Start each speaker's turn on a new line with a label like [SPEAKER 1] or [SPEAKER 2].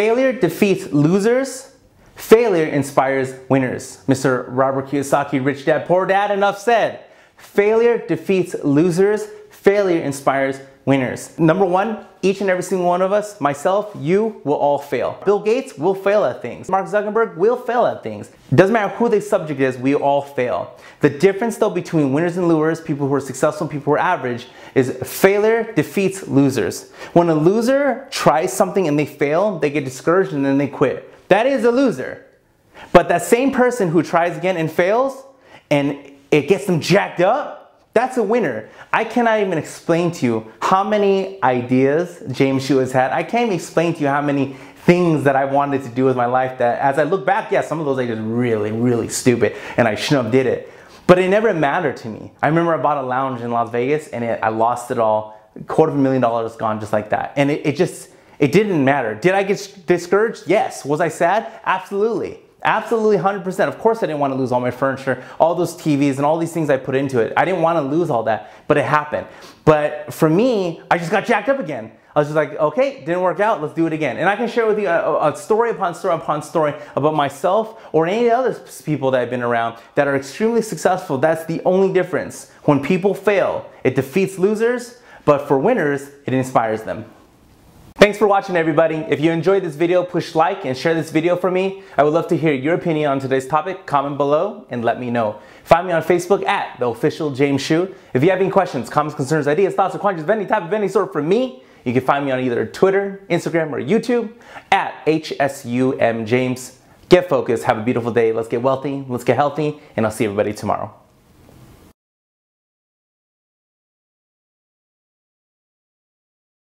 [SPEAKER 1] Failure defeats losers. Failure inspires winners. Mr. Robert Kiyosaki, Rich Dad, Poor Dad, enough said. Failure defeats losers failure inspires winners. Number one, each and every single one of us, myself, you, will all fail. Bill Gates will fail at things. Mark Zuckerberg will fail at things. Doesn't matter who the subject is, we all fail. The difference though between winners and losers, people who are successful and people who are average, is failure defeats losers. When a loser tries something and they fail, they get discouraged and then they quit. That is a loser. But that same person who tries again and fails, and it gets them jacked up, that's a winner. I cannot even explain to you how many ideas James Shu has had. I can't even explain to you how many things that I wanted to do with my life that as I look back, yeah, some of those ideas were really, really stupid and I shouldn't have did it. But it never mattered to me. I remember I bought a lounge in Las Vegas and it, I lost it all. A quarter of a million dollars gone just like that. And it, it just, it didn't matter. Did I get discouraged? Yes. Was I sad? Absolutely. Absolutely 100%. Of course, I didn't want to lose all my furniture, all those TVs, and all these things I put into it. I didn't want to lose all that, but it happened. But for me, I just got jacked up again. I was just like, okay, didn't work out, let's do it again. And I can share with you a, a story upon story upon story about myself or any other people that I've been around that are extremely successful. That's the only difference. When people fail, it defeats losers, but for winners, it inspires them. Thanks for watching everybody. If you enjoyed this video, push like and share this video for me. I would love to hear your opinion on today's topic. Comment below and let me know. Find me on Facebook at The Official James Shu. If you have any questions, comments, concerns, ideas, thoughts, or questions of any type of any sort for me, you can find me on either Twitter, Instagram, or YouTube at HSUM James. Get focused, have a beautiful day, let's get wealthy, let's get healthy, and I'll see everybody tomorrow.